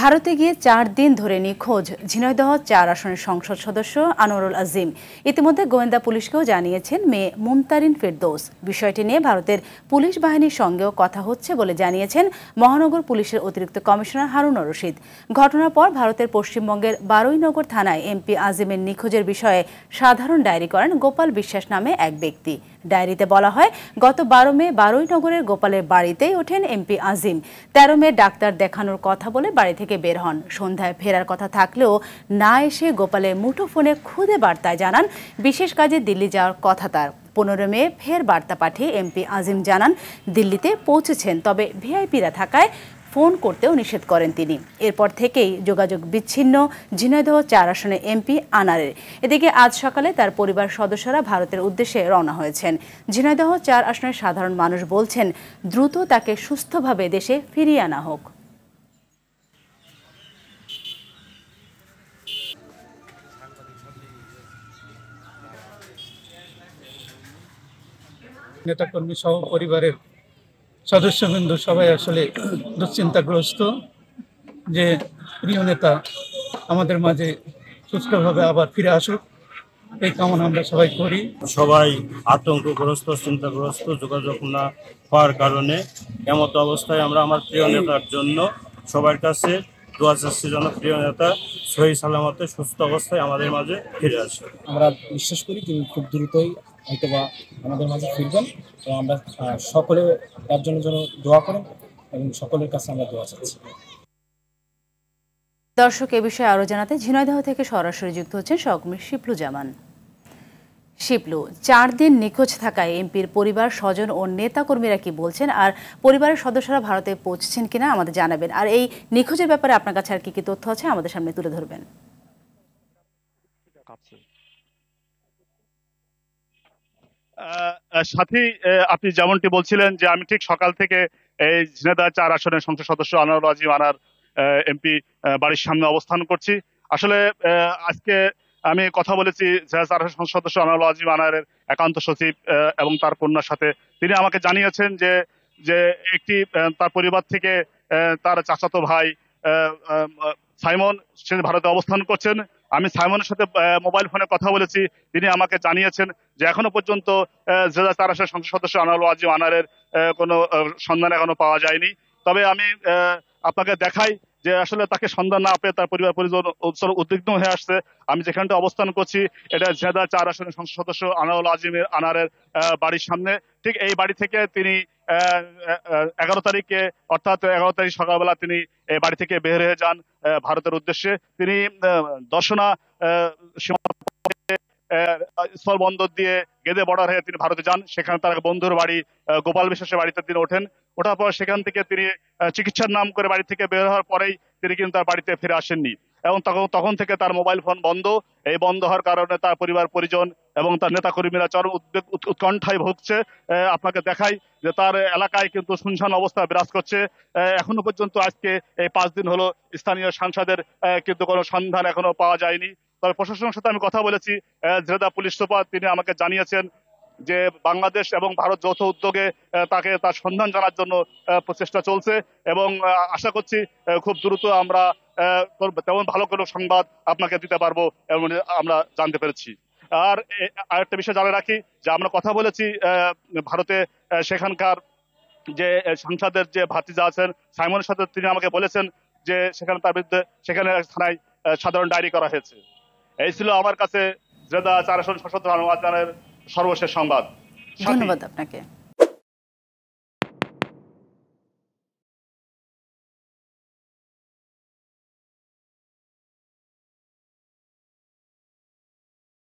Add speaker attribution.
Speaker 1: ভারতে গিয়ে চার দিন ধরে নিখোঁজ ঝিনাইদহ চার আসনের সংসদ সদস্য আনোয়ারুল আজিম ইতিমধ্যে গোয়েন্দা পুলিশকেও জানিয়েছেন মেয়ে মুমতারিন ফেরদোস বিষয়টি নিয়ে ভারতের পুলিশ বাহিনীর সঙ্গেও কথা হচ্ছে বলে জানিয়েছেন মহানগর পুলিশের অতিরিক্ত কমিশনার হারুন রশিদ ঘটনার পর ভারতের পশ্চিমবঙ্গের বারুইনগর থানায় এমপি আজিমের নিখোঁজের বিষয়ে সাধারণ ডায়েরি করেন গোপাল বিশ্বাস নামে এক ব্যক্তি ডায়েরিতে বলা হয় গত বারো মে বারোই নগরের গোপালের বাড়িতেই ওঠেন এমপি আজিম তেরো মে ডাক্তার দেখানোর কথা বলে বাড়ি থেকে বের হন সন্ধ্যায় ফেরার কথা থাকলেও না এসে গোপালের মুঠোফোনে খুদে বার্তায় জানান বিশেষ কাজে দিল্লি যাওয়ার কথা তার পনেরো মে ফের বার্তা পাঠিয়ে এমপি আজিম জানান দিল্লিতে পৌঁছেছেন তবে ভিআইপিরা থাকায় ফোন করতেও নিষেধ করেন তিনি এরপর থেকেই যোগাযোগ বিচ্ছিন্ন ঝিনাইদহ চার আসনে এমপি আনারের এদিকে আজ সকালে তার পরিবার সদস্যরা ভারতের উদ্দেশ্যে রওনা হয়েছেন ঝিনাইদহ চার আসনের সাধারণ মানুষ বলছেন দ্রুত তাকে সুস্থভাবে দেশে ফিরিয়ে আনা হোক
Speaker 2: কর্মী সহ পরিবারের সদস্যবৃন্দ সবাই আসলে দুশ্চিন্তাগ্রস্ত যে প্রিয় নেতা আমাদের মাঝে সুস্থভাবে আবার ফিরে আসুক এই কামনা আমরা সবাই করি সবাই আতঙ্কগ্রস্ত চিন্তাগ্রস্ত যোগাযোগ না হওয়ার কারণে এমতো অবস্থায় আমরা আমার প্রিয় নেতার জন্য সবার কাছে দোয়া চাচ্ছি যেন প্রিয় নেতা সহি সালামতে সুস্থ অবস্থায় আমাদের মাঝে ফিরে আসে আমরা বিশ্বাস করি তিনি খুব দ্রুতই হয়তোবা আমাদের মাঝে ফিরবেন এবং আমরা সকলে তার জন্য যেন দোয়া করেন এবং সকলের কাছে আমরা দোয়া চাচ্ছি
Speaker 1: দর্শক এ বিষয়ে আরও জানাতে ঝিনাইদহ থেকে সরাসরি যুক্ত হচ্ছেন সহকর্মী শিপলু জামান শিপলু চার দিন নিখোঁজ থাকায় এমপির পরিবার স্বজন ও নেতাকর্মীরা কি বলছেন আর পরিবারের সদস্যরা ভারতে পৌঁছছেন কিনা আমাদের জানাবেন আর এই নিখোঁজের ব্যাপারে আপনার কাছে আর কি কি তথ্য আছে আমাদের সামনে তুলে ধরবেন সাথী আপনি যেমনটি
Speaker 2: বলছিলেন যে আমি ঠিক সকাল থেকে এই ঝিনেদা চার আসনের সংসদ সদস্য আনোয়ার আজিম আনার এমপি বাড়ির সামনে অবস্থান করছি আসলে আজকে আমি কথা বলেছি চার আসন সদস্য আনোয়ার আজিম আনারের একান্ত সচিব এবং তার কন্যার সাথে তিনি আমাকে জানিয়েছেন যে যে একটি তার পরিবার থেকে তার চাচাতো ভাই সাইমন সে ভারতে অবস্থান করছেন আমি সাইমনের সাথে মোবাইল ফোনে কথা বলেছি তিনি আমাকে জানিয়েছেন যে এখনো পর্যন্ত জেলা তারাশের সংসদ সদস্য আনারুল আজিম আনারের কোনো সন্ধান এখনো পাওয়া যায়নি তবে আমি আপনাকে দেখাই যে আসলে তাকে সন্ধান না পেয়ে তার পরিবার পরিজন উদ্বিগ্ন হয়ে আসছে আমি যেখানটা অবস্থান করছি এটা জেদা চার আসনের সংসদ সদস্য আনারুল আজিমের আনারের বাড়ির সামনে ঠিক এই বাড়ি থেকে তিনি এগারো তারিখে অর্থাৎ এগারো তারিখ সকালবেলা তিনি বাড়ি থেকে বের হয়ে যান ভারতের উদ্দেশ্যে তিনি দর্শনা স্থল বন্দর দিয়ে গেদে বর্ডার হয়ে তিনি ভারতে যান সেখানে তার বন্ধুর বাড়ি গোপাল বিশ্বাসের বাড়িতে তিনি ওঠেন ওঠার পর সেখান থেকে তিনি চিকিৎসার নাম করে বাড়ি থেকে বের হওয়ার পরেই তিনি কিন্তু তার বাড়িতে ফিরে আসেননি এবং তখন তখন থেকে তার মোবাইল ফোন বন্ধ এই বন্ধ হওয়ার কারণে তার পরিবার পরিজন এবং তার নেতা কর্মীরা চরম উদ্বেগ উৎকণ্ঠায় ভুগছে আপনাকে দেখাই যে তার এলাকায় কিন্তু শুনশান অবস্থা বিরাজ করছে এখনো পর্যন্ত আজকে এই পাঁচ দিন হলো স্থানীয় সাংসদের কিন্তু কোনো সন্ধান এখনো পাওয়া যায়নি তবে প্রশাসনের সাথে আমি কথা বলেছি ঝিনাইদা পুলিশ সুপার তিনি আমাকে জানিয়েছেন যে বাংলাদেশ এবং ভারত যৌথ উদ্যোগে তাকে তার সন্ধান জানার জন্য প্রচেষ্টা চলছে এবং আশা করছি খুব দ্রুত আমরা তেমন ভালো কোনো সংবাদ আপনাকে দিতে পারবো এমন আমরা জানতে পেরেছি আর আরেকটা বিষয় জানা রাখি যে আমরা কথা বলেছি ভারতে সেখানকার যে সংসদের যে ভাতিজা আছেন সাইমনের সাথে তিনি আমাকে বলেছেন যে সেখানে তার বিরুদ্ধে সেখানে থানায় সাধারণ ডায়েরি করা হয়েছে এই ছিল আমার কাছে জেদা চারশো আসন সংসদ সর্বশেষ সংবাদ ধন্যবাদ আপনাকে